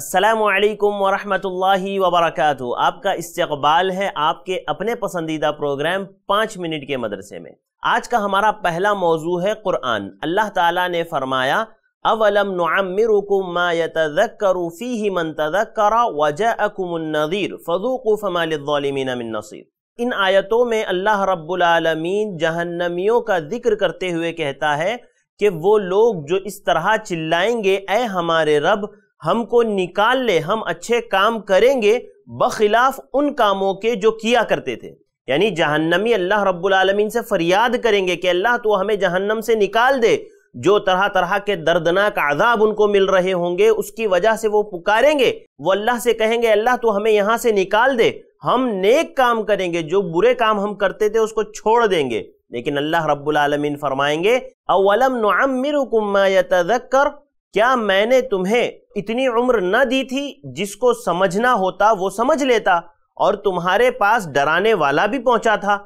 असलकम वरहमतुल्लाहि वबरकاتہ आपका इस्तबाल है आपके अपने पसंदीदा प्रोग्राम पाँच मिनट के मदरसे में आज का हमारा पहला मौजू है कुरान अल्लाह ताला ने फरमाया अवलम नमीरकमी मन तदक्करा वजअकुमनदीर इन आयतों में अल्लाह रब्बुलमीन जहन्नमियों का जिक्र करते हुए कहता है कि वो लोग जो इस तरह चिल्लाएंगे ए हमारे रब हमको निकाल ले हम अच्छे काम करेंगे बखिलाफ उन कामों के जो किया करते थे यानी जहन्नमी अल्लाह रब्बुल आलमीन से फरियाद करेंगे कि अल्लाह तो हमें जहन्नम से निकाल दे जो तरह तरह के दर्दनाक आजाब उनको मिल रहे होंगे उसकी वजह से वो पुकारेंगे वो अल्लाह से कहेंगे अल्लाह तो हमें यहाँ से निकाल दे हम नेक काम करेंगे जो बुरे काम हम करते थे उसको छोड़ देंगे लेकिन अल्लाह रब्बुल आलमीन फरमाएंगे अवलम नुअम्मिरुकुम क्या मैंने तुम्हें इतनी उम्र न दी थी जिसको समझना होता वो समझ लेता और तुम्हारे पास डराने वाला भी पहुंचा था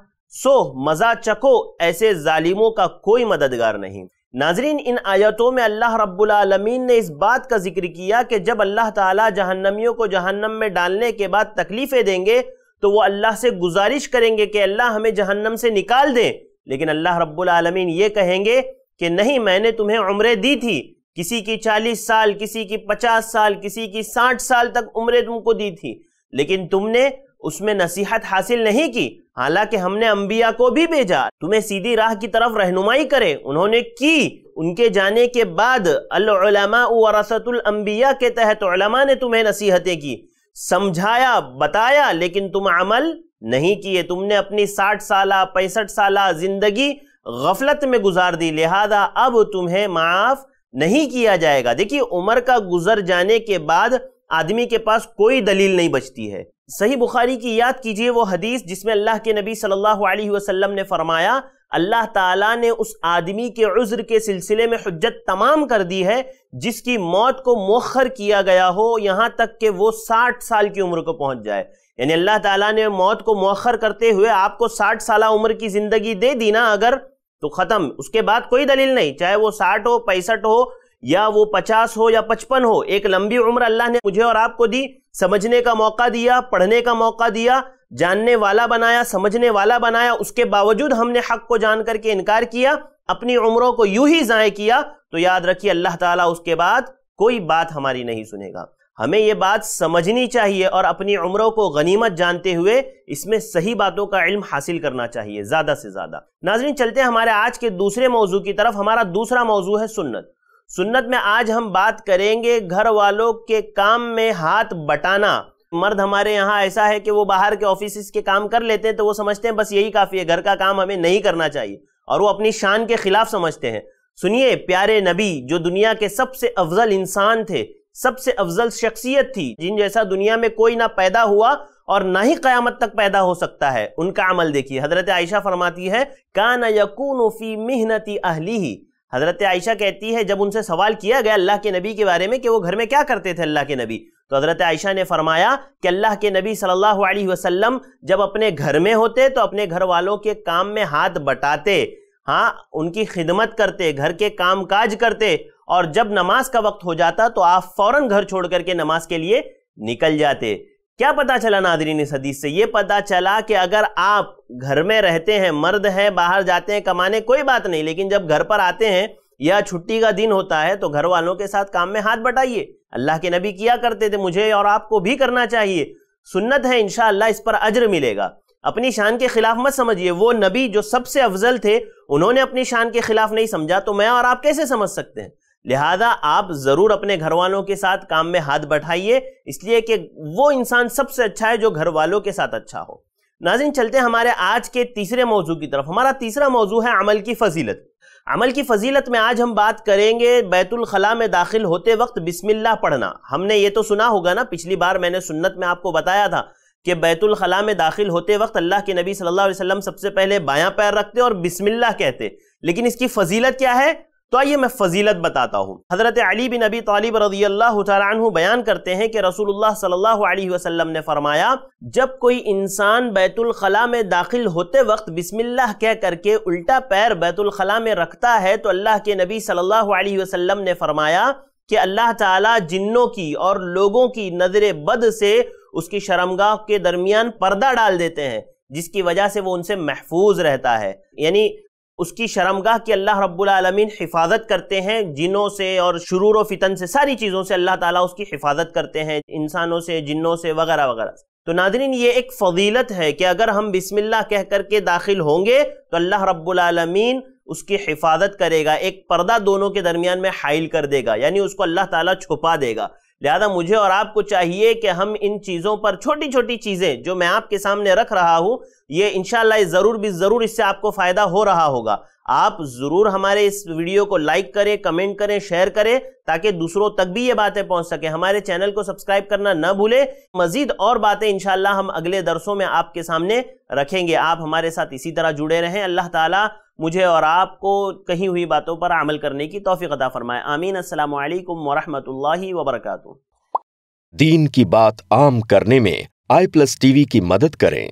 सो मजा चको ऐसे जालिमों का कोई मददगार नहीं नाजरीन इन आयतों में अल्लाह रब्बुलमीन ने इस बात का जिक्र किया कि जब अल्लाह ताला जहन्नमियों को जहन्नम में डालने के बाद तकलीफ़ें देंगे तो वो अल्लाह से गुजारिश करेंगे कि अल्लाह हमें जहन्नम से निकाल दें लेकिन अल्लाह रब्बुलमीन ये कहेंगे कि नहीं मैंने तुम्हें उम्रें दी थी किसी की चालीस साल किसी की पचास साल किसी की साठ साल तक उम्र तुमको दी थी लेकिन तुमने उसमें नसीहत हासिल नहीं की हालांकि हमने अंबिया को भी भेजा तुम्हें सीधी राह की तरफ रहनुमाई करे उन्होंने की उनके जाने के बाद अल्लामा के तहत ने तुम्हें नसीहतें की समझाया बताया लेकिन तुम अमल नहीं किए तुमने अपनी साठ साल पैंसठ साल जिंदगी गफलत में गुजार दी लिहाजा अब तुम्हें माफ़ नहीं किया जाएगा देखिए उम्र का गुजर जाने के बाद आदमी के पास कोई दलील नहीं बचती है सही बुखारी की याद कीजिए वो हदीस जिसमें अल्लाह के नबी सल्लल्लाहु अलैहि वसल्लम ने फरमाया अल्लाह ताला ने उस आदमी के उज्र के सिलसिले में हजत तमाम कर दी है जिसकी मौत को मौखर किया गया हो यहां तक कि वो साठ साल की उम्र को पहुंच जाए यानी अल्लाह ताला ने मौत को मौखर करते हुए आपको साठ साल उम्र की जिंदगी दे दी ना अगर तो खत्म उसके बाद कोई दलील नहीं चाहे वो साठ हो पैंसठ हो या वो पचास हो या पचपन हो एक लंबी उम्र अल्लाह ने मुझे और आपको दी समझने का मौका दिया पढ़ने का मौका दिया जानने वाला बनाया समझने वाला बनाया उसके बावजूद हमने हक को जान करके इनकार किया अपनी उम्रों को यूं ही जाय किया तो याद रखिए अल्लाह ताला उसके बाद कोई बात हमारी नहीं सुनेगा हमें ये बात समझनी चाहिए और अपनी उम्रों को गनीमत जानते हुए इसमें सही बातों का इल्म हासिल करना चाहिए ज़्यादा से ज़्यादा नाजरीन चलते हैं हमारे आज के दूसरे मौजू की तरफ हमारा दूसरा मौजू है सुन्नत सुन्नत में आज हम बात करेंगे घर वालों के काम में हाथ बटाना मर्द हमारे यहाँ ऐसा है कि वो बाहर के ऑफिस के काम कर लेते हैं तो वो समझते हैं बस यही काफ़ी है घर का काम हमें नहीं करना चाहिए और वो अपनी शान के खिलाफ समझते हैं सुनिए प्यारे नबी जो दुनिया के सबसे अफजल इंसान थे सबसे अफजल शख्सियत थी जिन जैसा दुनिया में कोई ना पैदा हुआ और ना ही कयामत तक पैदा हो सकता है उनका अमल देखिए हजरत आयशा फरमाती है का यकून फी मेहनती अहली ही हजरत आयशा कहती है जब उनसे सवाल किया गया अल्लाह के नबी के बारे में कि वो घर में क्या करते थे अल्लाह के नबी तो हजरत आयशा ने फरमाया कि अल्लाह के नबी सल्लल्लाहु अलैहि वसल्लम जब अपने घर में होते तो अपने घर वालों के काम में हाथ बटाते हाँ उनकी खिदमत करते घर के काम काज करते और जब नमाज का वक्त हो जाता तो आप फौरन घर छोड़ करके नमाज के लिए निकल जाते क्या पता चला नादरीन इस हदीस से यह पता चला कि अगर आप घर में रहते हैं मर्द हैं बाहर जाते हैं कमाने कोई बात नहीं लेकिन जब घर पर आते हैं या छुट्टी का दिन होता है तो घर वालों के साथ काम में हाथ बटाइए अल्लाह के नबी किया करते थे मुझे और आपको भी करना चाहिए सुन्नत है इनशाला इस पर अज्र मिलेगा अपनी शान के खिलाफ मत समझिए वो नबी जो सबसे अफजल थे उन्होंने अपनी शान के खिलाफ नहीं समझा तो मैं और आप कैसे समझ सकते हैं लिहाजा आप जरूर अपने घर वालों के साथ काम में हाथ बैठाइए इसलिए कि वो इंसान सबसे अच्छा है जो घर वालों के साथ अच्छा हो नाजिन चलते हैं हमारे आज के तीसरे मौजू की तरफ हमारा तीसरा मौजू है अमल की फजीलत अमल की फजीलत में आज हम बात करेंगे बैतुलखला में दाखिल होते वक्त बिस्मिल्ला पढ़ना हमने ये तो सुना होगा ना पिछली बार मैंने सुन्नत में आपको बताया था कि बैतुलखला में दाखिल होते वक्त अल्लाह के नबी सल्लल्लाहु अलैहि वसल्लम सबसे पहले बायां पैर रखते और बिस्मिल्लाह कहते लेकिन इसकी फजीलत क्या है तो आइए मैं फजीलत बताता हूँ हज़रत अली बिन अबी तालिब रजी अल्लाह तु बयान करते हैं कि रसूलुल्लाह सल्लल्लाहु अलैहि वसल्लम ने फरमाया जब कोई इंसान बैतुलखला में दाखिल होते वक्त बिस्मिल्लाह कह करके उल्टा पैर बैतुलखला में रखता है तो अल्लाह के नबी सल्लल्लाहु अलैहि वसल्लम ने फरमाया कि अल्लाह ताला जिन्नों की और लोगों की नज़र बद से उसकी शर्मगाह के दरमियान पर्दा डाल देते हैं जिसकी वजह से वो उनसे महफूज रहता है यानी उसकी शर्मगाह की अल्लाह रब्बुल रबालमीन हिफाजत करते हैं जिनों से और शुरूर फितन से सारी चीज़ों से अल्लाह ताला उसकी हिफाजत करते हैं इंसानों से जिन्नों से वगैरह वगैरह तो नादरीन ये एक फजीलत है कि अगर हम बिस्मिल्लाह कह करके दाखिल होंगे तो अल्लाह रब्बुल उसकी हिफाजत करेगा एक पर्दा दोनों के दरमियान में हाइल कर देगा यानी उसको अल्लाह ताला छुपा देगा लिहाजा मुझे और आपको चाहिए कि हम इन चीज़ों पर छोटी छोटी चीज़ें जो मैं आपके सामने रख रहा हूं ये इनशाला ज़रूर भी ज़रूर इससे आपको फ़ायदा हो रहा होगा आप ज़रूर हमारे इस वीडियो को लाइक करें कमेंट करें शेयर करें ताकि दूसरों तक भी ये बातें पहुंच सके हमारे चैनल को सब्सक्राइब करना न भूलें मजीद और बातें इनशाला हम अगले दरसों में आपके सामने रखेंगे आप हमारे साथ इसी तरह जुड़े रहें अल्लाह ताला मुझे और आपको कहीं हुई बातों पर अमल करने की तोफ़ी अदा फ़रमाए आमीन असल वरहमल वबरक दीन की बात आम करने में आई प्लस टीवी की मदद करें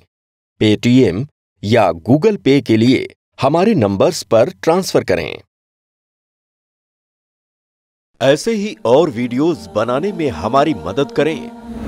पेटीएम या गूगल पे के लिए हमारे नंबर्स पर ट्रांसफ़र करें ऐसे ही और वीडियोस बनाने में हमारी मदद करें